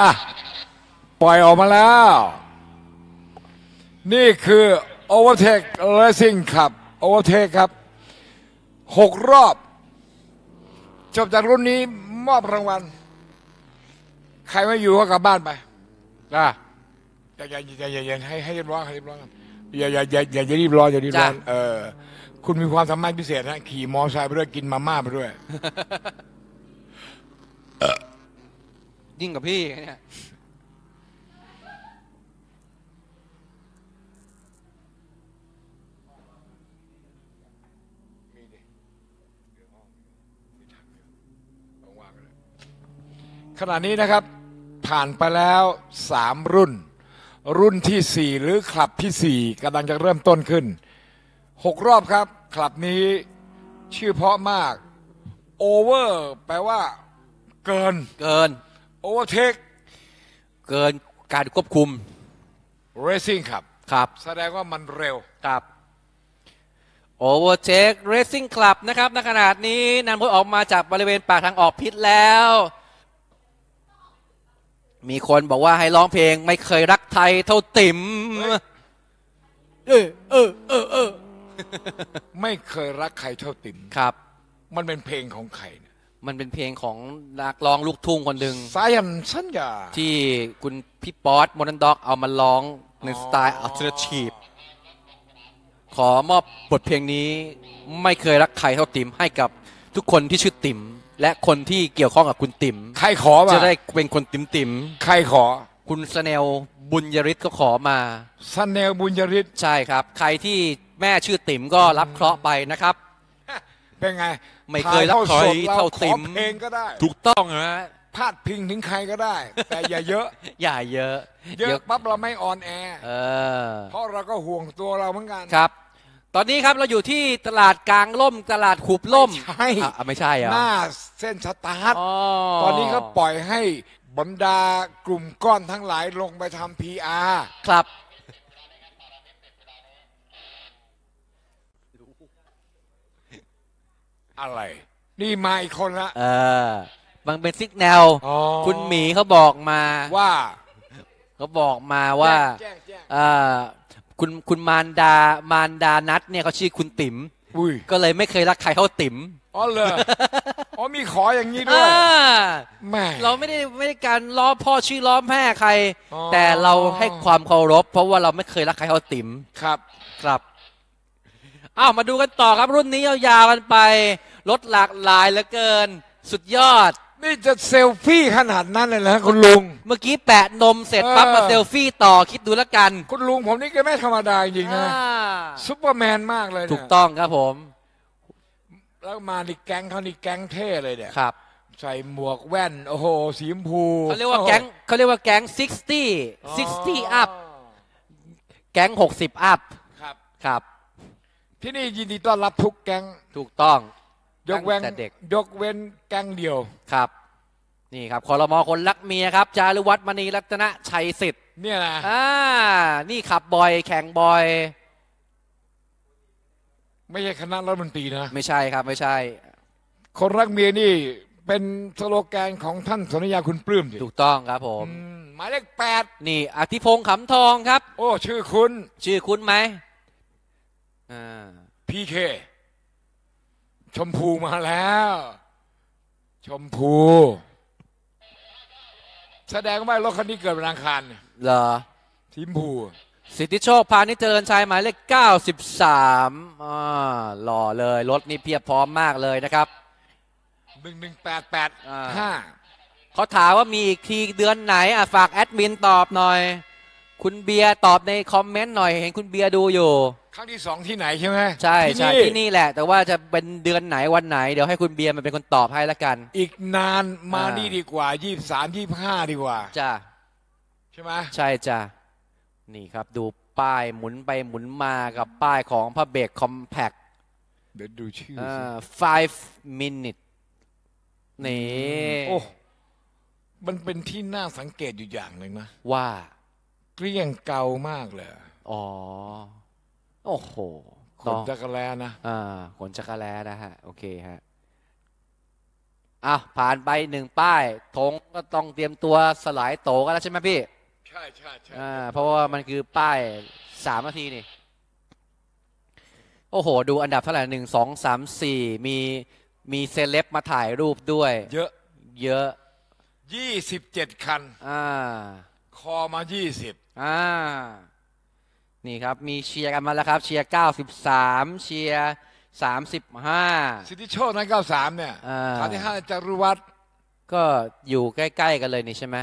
อ่ะ ปล่อยออกมาแล้ว นี่คือ Overtake Racing ครับ Overtake ครับหกรอบ จบจากรุ่นนี้ มอบรางวัลใครไม่อยู่ก็กลับบ้านไปนะอย่าอย่าอย่าอย่าให้ให้รีบร้อนให้รีบร้อนอย่าอย่าอย่าอย่าอย่ารีบร้อนอย่ารีบร้อนเออ คุณมีความสามารถพิเศษนะขี่มอเตอร์ไซค์ไปด้วย กินมาม่าไปด้วยยิ่งกับพี่เนี่ยขณะนี้นะครับ ผ่านไปแล้วสามรุ่น รุ่นที่สี่หรือ คลับที่สี่กำลังจะเริ่มต้นขึ้นหกรอบครับ คลับนี้ชื่อเพาะมาก โอเวอร์ แปลว่าเกินเกินโอเวอร์เทคเกินการควบคุมเรซิ่งครับ ครับ แสดงว่ามันเร็วครับโอเวอร์เทคเรซิ่งคลับนะครับในขนาดนี้นันพลออกมาจากบริเวณปากทางออกพิษแล้ว มีคนบอกว่าให้ร้องเพลงไม่เคยรักไทยเท่าติ๋มเออเออเออเออ ไม่เคยรักใครเท่าติ๋มครับ มันเป็นเพลงของใครมันเป็นเพลงของนักร้องลูกทุ่งคนหนึ่งสายันสัญญาที่คุณพี่ป๊อตโมนั์นด็อกเอามาร้องในสไตล์อัลเทอร์ชีฟขอมอบบทเพลงนี้ ไม่เคยรักใครเท่าติ๋มให้กับทุกคนที่ชื่อติ๋มและคนที่เกี่ยวข้องกับคุณติ๋มใครขอมาจะได้เป็นคนติ๋มติ๋มใครขอคุณสเนลบุญยริศก็ขอมาสเนลบุญยริศใช่ครับ ใครที่แม่ชื่อติ๋มก็รับเคราะห์ไปนะครับเป็นไงไม่เคยรับถอยเท่าติมเพลงก็ได้ ถูกต้องนะพาดพิงถึงใครก็ได้ แต่อย่าเยอะ อย่าเยอะเยอะปั๊บเราไม่ออนแอเพราะเราก็ห่วงตัวเราเหมือนกันครับ ตอนนี้ครับเราอยู่ที่ตลาดกลางล่ม ตลาดขูบล่มใช่ไม่ใช่อ่ะหน้าเส้นสตาร์ทตอนนี้ก็ปล่อยให้บรรดากลุ่มก้อนทั้งหลายลงไปทำพีอาร์ครับอะไรนี่มาอีกคนละเออมันเป็นสิกแนลคุณหมีเขาบอกมาว่าเขาบอกมาว่าเออคุณคุณมารดามารดานัทเนี่ยเขาชื่อคุณติ๋มก็เลยไม่เคยรักใครเท่าติ๋มอ๋อเลยอ๋อ มีขออย่างนี้ด้วยแม่เราไม่ได้ไม่ได้การล้อพ่อชื่อล้อแม่ใคร แต่เราให้ความเคารพ เพราะว่าเราไม่เคยรักใครเท่าติ๋มครับครับอ้าวมาดูกันต่อครับรุ่นนี้ยาวๆกันไปรถหลากหลายเหลือเกิน สุดยอดนี่จะเซลฟี่ขนาดนั้นเลยนะคุณลุง เมื่อกี้แปะนมเสร็จปั๊บมาเซลฟี่ ต่อคิดดูแล้วกันคุณลุง ผมนี่ก็ไม่ธรรมดาจริงนะซุปเปอร์แมนมากเลยยถูกต้องครับผมแล้วมาในแก๊งเขานี่แก๊งเท่เลยเนี่ยครับใส่หมวกแว่น โอ้โหสีชมพูเขาเรียกว่าแก๊งเขาเรียกว่าแก๊ง60 60 up แก๊ง60 up ครับครับที่นี่ยินดีต้อนรับทุกแก๊งถูกต้อง ยกเว้นแเด็กยกเว้นแก๊งเดียว ครับ นี่ครับคอรมอคนรักเมียครับจารุวัฒน์มณีรัตนชัยสิทธิ์เนี่ยนะอ่านี่ขับบ่อย แข่งบ่อย ไม่ใช่คณะรัฐมนตรีนะไม่ใช่ครับ ไม่ใช่ คนรักเมียนี่ เป็นสโลแกนของท่านสนยาคุณปลื้มถูกต้องครับผมหมายเลขแปดนี่ อธิพงษ์ขำทองครับ โอ้ชื่อคุณชื่อคุณไหมพีเค ชมพูมาแล้ว ชมพู แสดงว่ารถคันนี้เกิดวันอังคารเหรอทิมพู สิทธิโชคพานิเจริญชายหมายเลข93อ่าหล่อเลยรถนี่เพียบพร้อมมากเลยนะครับ 11885เขาถามว่ามีอีกทีเดือนไหนอ่ะฝากแอดมินตอบหน่อย คุณเบียร์ตอบในคอมเมนต์หน่อย เห็นคุณเบียร์ดูอยู่ครั้งที่สองที่ไหนใช่ไหมใช่ใช่ที่นี่แหละ แต่ว่าจะเป็นเดือนไหนวันไหน เดี๋ยวให้คุณเบียร์มันเป็นคนตอบให้ละกัน อีกนานมานี่ดีกว่า ยี่สามยี่ห้าดีกว่า จ้าใช่ไหมใช่จ้านี่ครับ ดูป้ายหมุนไปหมุนมากับป้ายของพระเบรกคอมแพคเดี๋ยวดูชื่ออ่า five minute นี่โอ้มันเป็นที่น่าสังเกตอยู่อย่างหนึ่งนะว่าเกลี้ยงเก่ามากเลยอ๋อโอ้โหขนจักรแลนะ อ่าขนจักรแลนะฮะ โอเค ฮะ อ่ะผ่านไปหนึ่งป้ายธงก็ต้องเตรียมตัวสลายโตกันแล้วใช่ไหมพี่ ใช่ใช่ใช่อ่า เพราะว่ามันคือป้ายสามนาทีนี่ โอ้โห ดูอันดับเท่าไหร่หนึ่งสองสามสี่มีมีเซเลบมาถ่ายรูปด้วย เยอะเยอะยี่สิบเจ็ดคัน อ่า คอมายี่สิบอ่านี่ครับ มีเชียร์กันมาแล้วครับ เชียร์93 เชียร์35 สิทธิโชคนั้น93 เนี่ยคราฐานที่ห้าจารุวัฒน์ก็อยู่ใกล้ๆกันเลยนี่ใช่ไหม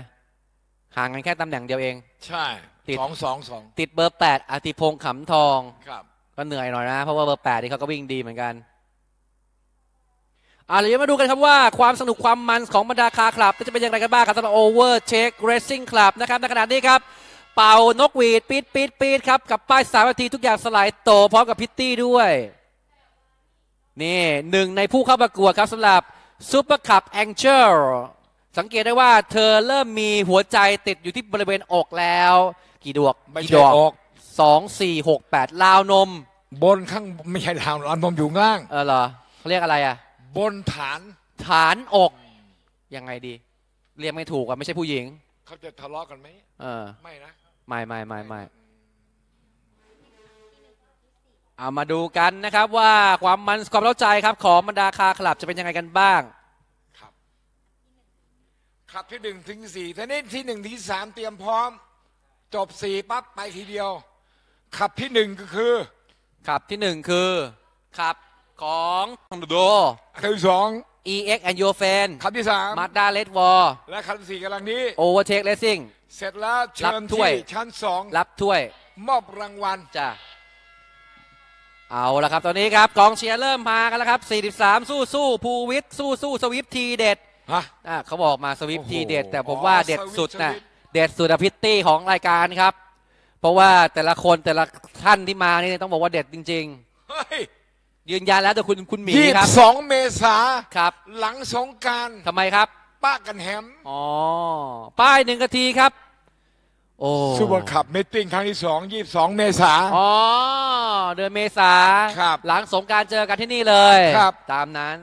ห่างกันแค่ตำแหน่งเดียวเอง ใช่ติดสองสองติดเบอร์ 8 อธิพงษ์ขำทองครับก็เหนื่อยหน่อยนะ เพราะว่าเบอร์ 8 นี่เขาก็วิ่งดีเหมือนกัน อ่ะเดี๋ยวมาดูกันครับว่า ความสนุกความมันของบรรดาคาคลับจะเป็นอย่างไรกันบ้างครับสำหรับโอเวอร์เช็คเรซิ่งคลับนะครับในขณะนี้ครับเป่านกหวีดปีดปีดปีดครับกับป้ายสามนาทีทุกอย่างสลายโต พร้อมกับพิตตี้ด้วย นี่หนึ่งในผู้เข้าประกวด ครับสำหรับซูเปอร์คัพแองเจิลสังเกตได้ว่าเธอเริ่มมีหัวใจติดอยู่ที่บริเวณ อกแล้ว กี่ดวกกี่ดวอกสองสี่หกแปดลาวนม บนข้างไม่ใช่ลาวนมอยู่้าง่างเออเหรอเขาเรียกอะไรอ่ะบนฐานฐานอกยังไงดี เรียกไม่ถูกอ่ะไม่ใช่ผู้หญิงเขาจะทะเลาะกันไหมเออไม่นะไม่ไม่ไม่ไม่ เอามาดูกันนะครับว่าความมันความเล้าใจครับ ของบรรดาคาคลับจะเป็นยังไงกันบ้าง ครับคลับที่หนึ่งถึงสี่ทีนี้ที่หนึ่งที่สามเตรียมพร้อม จบสี่ปั๊บไปทีเดียวคลับที่หนึ่งก็คือคลับที่หนึ่งคือคลับของโดคลับที่สอง EX and your fan คลับที่สามมาด้าเลดวอและคลับที่สี่กำลังนี้ Overtake Racing เสร็จแล้วเชิญถ้วยชั้นสองรับถ้วย มอบรางวัลจ้ะเอาละครับ ตอนนี้ครับกองเชียร์เริ่มมากันแล้วครับ43สู้สู้ภูวิทย์สู้สู้สวิปทีเด็ดฮะอ่เขาบอกมาสวิปทีเด็ด แต่ผมว่าเด็ดสุดนะเด็ดสุดอพิตตี้ของรายการครับ เพราะว่าแต่ละคนแต่ละท่านที่มานี่ต้องบอกว่าเด็ดจริงๆยืนยันแล้วแต่คุณคุณหมีครับสองเมษาครับ หลังสงการทำไมครับป้ากันแฮมอ๋อ ป้ายหนึ่งกะทีครับ โอ้ซูเปอร์คับเมตติ้งครั้งที่สองยี่สองเมษาอ๋อ เดือนเมษาครับ หลังสงการเจอกันที่นี่เลยครับตามนั้น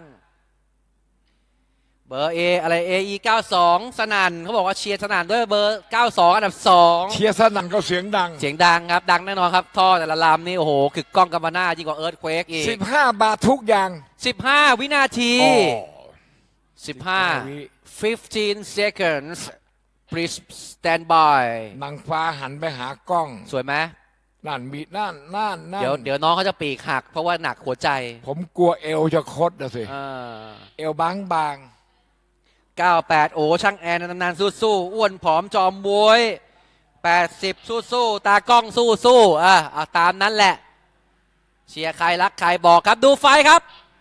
เบอร์เออะไรเออีเก้าสองสนันเขาบอกว่าเชียร์สนันด้วยเบอร์เก้าสองอันดับสองเชียร์สนันก็เสียงดัง เสียงดังครับ ดังแน่นอนครับ ท่อแต่ละลำนี่โอ้โหคือกล้องกัมนายิ่งกว่าเอิร์ธเควกอีกสิบห้าบาททุกอย่างสิบห้าวินาทีสิบห้า15 seconds please stand by นางฟ้าหันไปหากล้อง สวยไหมนั่นมีนั่นนั่นนั่นเดี๋ยวเดี๋ยวน้องเขาจะปีกหัก เพราะว่าหนักหัวใจ ผมกลัวเอวจะคดนะสิ เอวบางบาง98 โอ้ช่างแอนนานๆสู้ๆอ้วนผอมจอมบวย 80 สู้ๆตากล้องสู้ๆอ่ะเอาตามนั้นแหละ เชียร์ใครรักใครบอกครับดูไฟครับ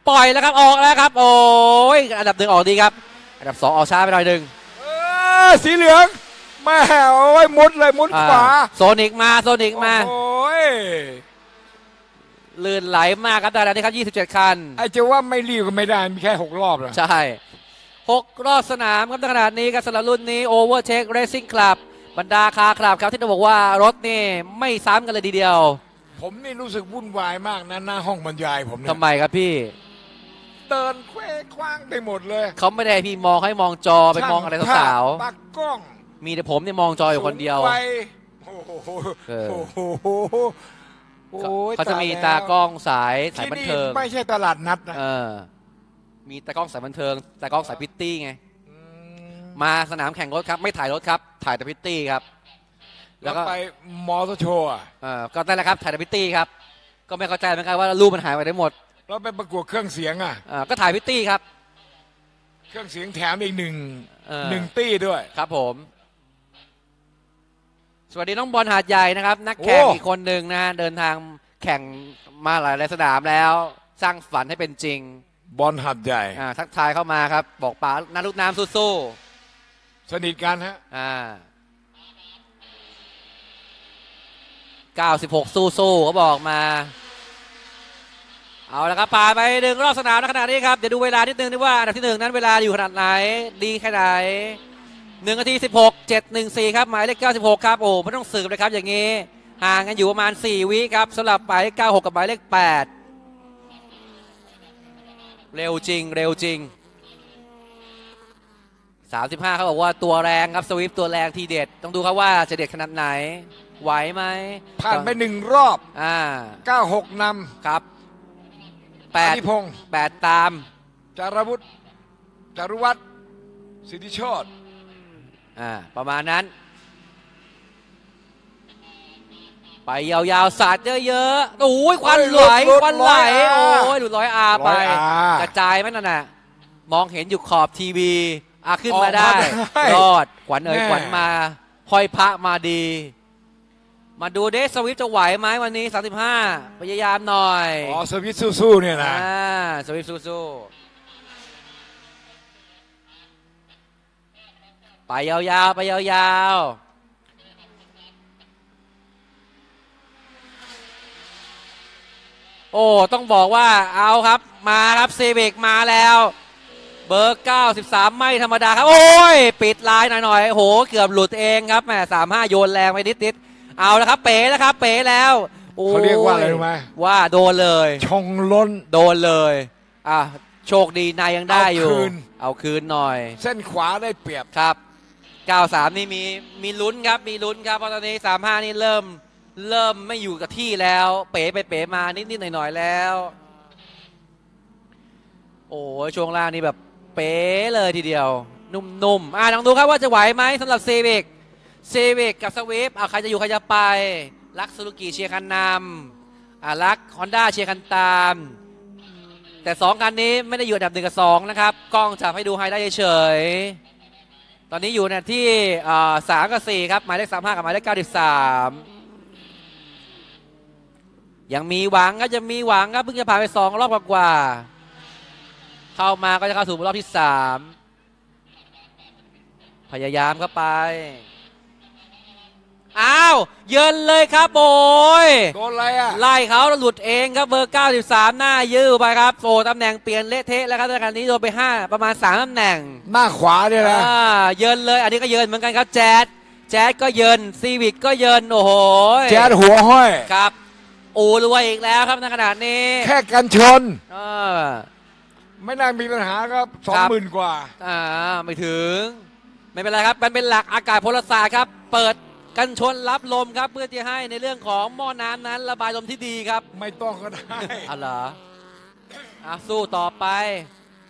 ปล่อยแล้วครับ ออกแล้วครับ โอ้ยอันดับหนึ่งออกดีครับอันดับสองออกช้าไปหน่อยหนึ่งสีเหลืองแม่โอ้ยมุดเลยมุดขวาโซนิกมาโซนิกมา โอ้ย ลื่นไหลมากครับดารานี่ครับ 27 คันไอจะว่าไม่รีบก็ไม่ได้มีแค่6 รอบเหรอใช่ 6 รอบสนาม ครับขนาดนี้กับสำหรับรุ่นนี้โอเวอร์เช็คเรซิ่งคลับบรรดาคาคลับครับที่ต้องบอกว่ารถนี่ไม่ซ้ำกันเลยดีเดียว ผมนี่รู้สึกวุ่นวายมากนะหน้าห้องบรรยาย ผมทำไมครับพี่เดินเคว้งคว้างไปหมดเลย เขาไม่ได้พี่มองให้มองจอไปมองอะไรสาวปากกล้อง มีแต่ผมเนี่ยมองจออยู่คนเดียวไปโอ้โหโอ้โหเขาจะมีตากล้องสายสายบันเทิง ไม่ใช่ตลาดนัดนะมีตากล้องสายบันเทิงตากล้องสายพิตตี้ไง มาสนามแข่งรถครับ ไม่ถ่ายรถครับ ถ่ายแต่พิตตี้ครับ แล้วก็ไป มอเตอร์โชว์อ่าก็ได้แล้วครับถ่ายแต่พิตตี้ครับก็ไม่เข้าใจเหมือนกันว่ารูปมันหายไปได้หมดเราไปประกวดเครื่องเสียงอ่ะอ่ก็ถ่ายพิตตี้ครับ เครื่องเสียงแถมอีกหนึ่งหนึ่งตี้ด้วยครับ ผม สวัสดีน้องบอลหาดใหญ่นะครับนักแข่งอีกคนหนึ่งนะเดินทางแข่งมาหลายสนามแล้ว สร้างฝันให้เป็นจริงบอลหัดใหญ่ทักทายเข้ามาครับ บอกป๋านาุูกน้ำสู้สนิทกันฮะๆอ่า96สู้ๆเขาบอกมาเอาละครับป่าไปหนึ่งรอบสนามในขณะนี้ครับเดี๋ยวดูเวลานิดนึงดีว่าอันดับที่หนึ่งนั้นเวลาอยู่ขนาดไหน ดีแค่ไหนหนึ่งนาทีสิบหกเจ็ดหนึ่งสี่ครับหมายเลขเก้าสิบหกครับโอ้ไม่ต้องสืบเลยครับอย่างนี้ห่างกันอยู่ประมาณสี่วิครับสำหรับหมายเลขเก้าหกกับหมายเลขแปดเร็วจริงเร็วจริงสามสิบห้าเขาบอกว่าตัวแรงครับสวิฟตัวแรงทีเด็ดต้องดูครับว่าจะเด็ดขนาดไหนไหวไหมผ่านไปหนึ่งรอบอ่าเก้าหกนำครับแปดพงศ์แปดตาม จารวุฒิจารุวัฒน์สิทธิโชตอ่าประมาณนั้น ไปยาวๆ สาดเยอะๆ โอ้ยควันไหลควันไหลโอ้ยหลุดร้อยอาไปกระจายไหมนั่นน่ะ มองเห็นอยู่ขอบทีวี อาขึ้นมาได้รอด ขวัญเอ๋ยขวัญมาห้อยพระมาดีมาดูเดสวิฟจะไหวไหมวันนี้ 35พยายามหน่อย อ๋อ สวิฟสู้ๆเนี่ยนะอ่าสวิฟสู้ๆไปยาวๆไปยาวๆโอ้ ต้องบอกว่าเอาครับมาครับเซเบกมาแล้ว เบอร์93ไม่ธรรมดาครับ โอ้ย ปิดลายหน่อยๆโอ้โหเกือบหลุดเองครับแมม35 โยนแรงไปนิด ๆเอาแล้วครับ เป๋แล้วครับเป๋แล้วเขาเรียกว่าอะไรรู้ไหมว่าโดนเลย ชงล้นโดนเลยอ่ะโชคดีนายยังได้อยู่ เอาคืนหน่อยเส้นขวาได้เปรียบครับ93นี่มีมีลุ้นครับ มีลุ้นครับเพราะตอนนี้35นี่เริ่ม เริ่มไม่อยู่กับที่แล้ว เป๋ไปเป๋มานิดๆหน่อยๆแล้ว โอ้ช่วงล่างนี่แบบเป๋เลยทีเดียว นุ่มๆ อ่ะลองดูครับว่าจะไหวไหมสำหรับเซเบกเซเวกกับสเวฟเอาใครจะอยู่ใครจะไปลักซูรุกิเชียคันนำอ่ารักฮอนด้าเชียคันตาม แต่2กันนี้ไม่ได้อยู่อันดับหนึ่งกับ2นะครับ กล้องจับให้ดูไฮได้เฉย ตอนนี้อยู่เนี่ยที่สามกับ4ครับหมายเลขสามห้ากับหมายเลขเก้าสิบสามยังมีหวังก็จะมีหวังครับเพิ่งจะผ่านไป 2 รอบกว่าๆเข้ามาก็จะเข้าสู่รอบที่ 3 พยายามเข้าไปอ้าวเยินเลยครับโอยโดนอะไรอ่ะไล่เขาหลุดเองครับเบอร์93หน้ายื้อไปครับโอ้ตำแหน่งเปลี่ยนเละเทะแล้วครับในการนี้โดนไป5ประมาณ3ตำแหน่งหน้าขวาเนี่ยนะเยินเลยอันนี้ก็เยินเหมือนกันครับแจ๊ดแจ๊ดก็เยินซีวิกก็เยินโอ้โหแจ๊ดหัวห้อยครับอูรวยอีกแล้วครับในขนาดนี้ แค่กันชนอไม่น่ามีปัญหาครับสองหมื่นกว่าอ่าไม่ถึง ไม่เป็นไรครับ มันเป็นหลักอากาศพลศาสตร์ครับเปิดกันชนรับลมครับเพื่อที่ให้ในเรื่องของหม้อน้ำนั้น ระบายลมที่ดีครับ ไม่ต้องก็ได้อะไเหรอะสู้ต่อไป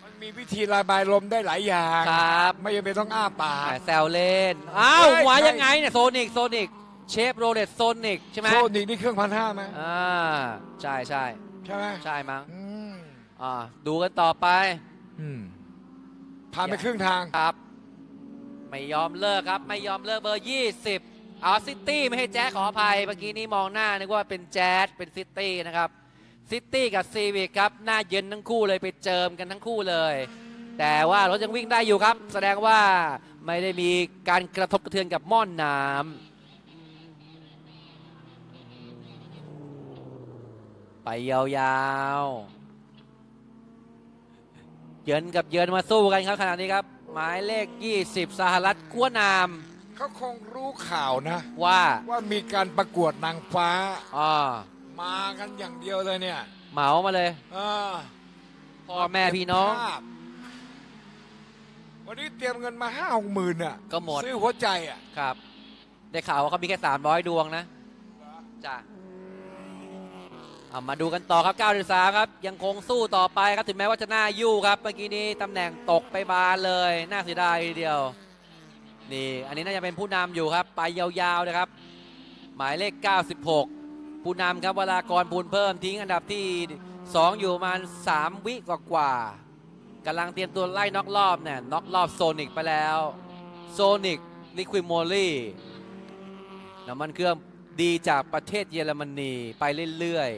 มันมีวิธีระบายลมได้หลายอย่างครับ ไม่จำเป็นต้องอ้าปากแซวเล่นอ้าวหัวยังไงเนี่ยโซนิกโซนิกเชฟโรเลตโซนิกใช่ไหมโซนิกนี่เครื่องพันห้าไหมอ่าใช่ใช่ใช่ไหมใช่มั้งอ่าดูกันต่อไปผ่านไปครึ่งทางครับ ไม่ยอมเลิกครับ ไม่ยอมเลิกเบอร์ยี่สิบอ๋อซิตี้ไม่ให้แจ๊สขออภัยเมื่อกี้นี้มองหน้านึกว่าเป็นแจ๊สเป็นซิตี้นะครับซิตี้กับซีวิกครับหน้าเย็นทั้งคู่เลยไปเจิมกันทั้งคู่เลย แต่ว่ารถยังวิ่งได้อยู่ครับ แสดงว่าไม่ได้มีการกระทบกระเทือนกับม่อนน้ำไปยาวๆเยินกับเยินมาสู้กันครับขณะนี้ครับหมายเลข 20 สหรัฐกัวนามเขาคงรู้ข่าวนะ ว่าว่ามีการประกวดนางฟ้าอ่ามากันอย่างเดียวเลยเนี่ย เหมามาเลยอพ่อแม่พี่น้องวันนี้เตรียมเงินมาห้าหกหมื่นอ่ะก็หมดซื้อหัวใจอ่ะครับ ได้ข่าวว่าเขามีแค่สามร้อยดวงนะ จ้ะเอามาดูกันต่อครับ9ถสามครับ ยังคงสู้ต่อไปครับ ถึงแม้ว่าจะหน้ายู่ครับเมื่อกี้นี้ ตำแหน่งตกไปบานเลย น่าเสียดายทีเดียวนี่อันนี้น่าจะเป็นผู้นำอยู่ครับไปยาวๆนะครับ หมายเลข 96 ผู้นำครับเวลากรพูนเพิ่มทิ้งอันดับที่ 2 อยู่มาณ3วิกว่ากว่ากำลังเตรียมตัวไล่น็อกรอบเนี่ยน็อกรอบโซนิกไปแล้วโซนิกลิควิดโมลี่น้ำมันเครื่องดีจากประเทศเยอรมนี ไปเรื่อย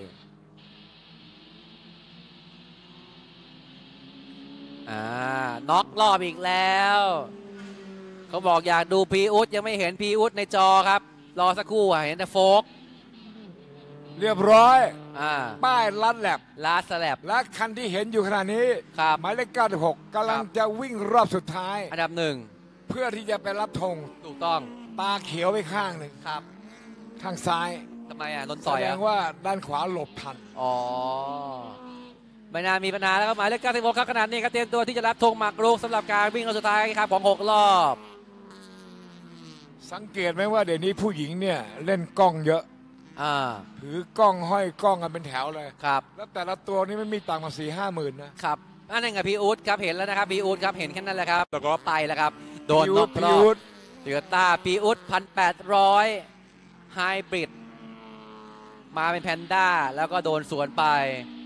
ๆอ่าน็อกรอบอีกแล้วเขาบอกอยากดูพีอุดยังไม่เห็นพีอุดในจอครับ รอสักครู่อ่ะเห็นแต่โฟก เรียบร้อยอป้ายลัดแลบลาสแลบและคันที่เห็นอยู่ขณะนี้ครับหมายเลขกา9หกกำลังจะวิ่งรอบสุดท้ายอันดับหนึ่งเพื่อที่จะไปรับธงถูกต้องตาเขียวไปข้างหนึ่งครับข้างซ้ายทำไมอ่ะลน่อยแสดงว่าด้านขวาหลบทันอ๋อไม่น่ามีปัญหาแล้วก็หมายเลขกาหกครับขนาดนี้ก็เตรียมตัวที่จะรับธงหมากรุกสำหรับการวิ่งรอบสุดท้ายครับของหกรอบสังเกตไหมว่าเดี๋ยวนี้ผู้หญิงเนี่ย เล่นกล้องเยอะอถือกล้องห้อยกล้องกันเป็นแถวเลย ครับ แล้วแต่ละตัวนี่ไม่มีต่างกันสี่ห้าหมื่นนะครับ อันนั้นกับพี่อู๊ดครับเห็นแล้วนะครับ พี่อู๊ดครับเห็นแค่นั้นแหละครับ แล้วก็ไปแล้วครับ โดนน็อตรอพิวเดือตาพี่อู๊ดพันแปดร้อยไฮบริด มาเป็นแพนด้า แล้วก็โดนสวนไป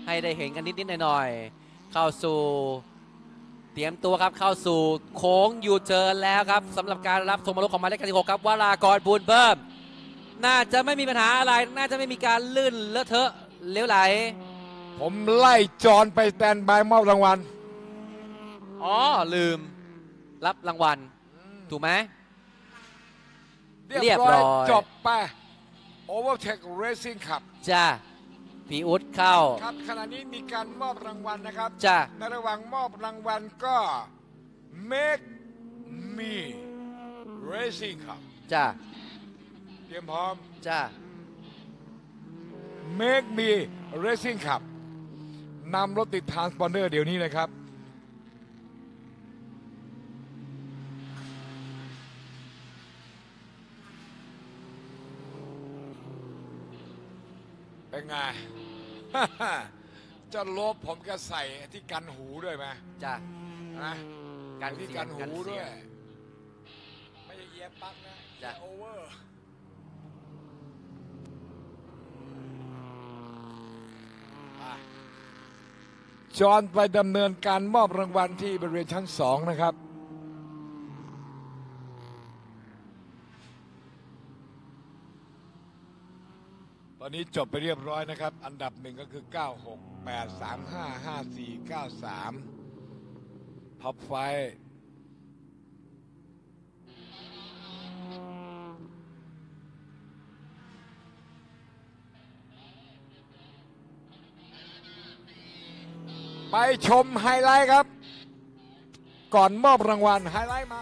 ให้ได้เห็นกันนิด ๆ หน่อยๆเข้าสู่ตรียมตัวครับเข้าสู่โค้งยูเทิร์นแล้วครับสำหรับการรับธงมรุกของมาเลขที่หกครับวารากรบุญเพิ่ม น่าจะไม่มีปัญหาอะไร น่าจะไม่มีการลื่นเลอะเทอะเลี้ยวไหล ผมไล่จอนไปแตนบายมอบรางวัล อ๋อ ลืมรับรางวัล ถูกไหมเรียบร้อยจบไปโอเวอร์เทคเรซิ่ครับจ้าพีอุดเข้าครับขณะนี้มีการมอบรางวัล นะครับจ้าในระหว่างมอบรางวัลก็ make me racing ครับจ้าเตรียมพร้อม จ้า Make Me Racing ครับนำรถติดทางสปอนเดอร์ เดี๋ยวนี้เลยครับ เป็นไงจะลบผมก็ใส่ที่กันหูด้วยไหมจ้ะนะกันที่กันหูด้วย ไม่ไดเยียบปั๊กนะ จ้ะโอเวอร์ จอนไปดำเนินการมอบรางวัลที่บริเวณชั้นสองนะครับันนี้จบไปเรียบร้อยนะครับ อันดับหนึ่งก็คือ 96 8 3 5 5 4 9 3ท็อปไฟ ไปชมไฮไลท์ครับ ก่อนมอบรางวัล ไฮไลท์มา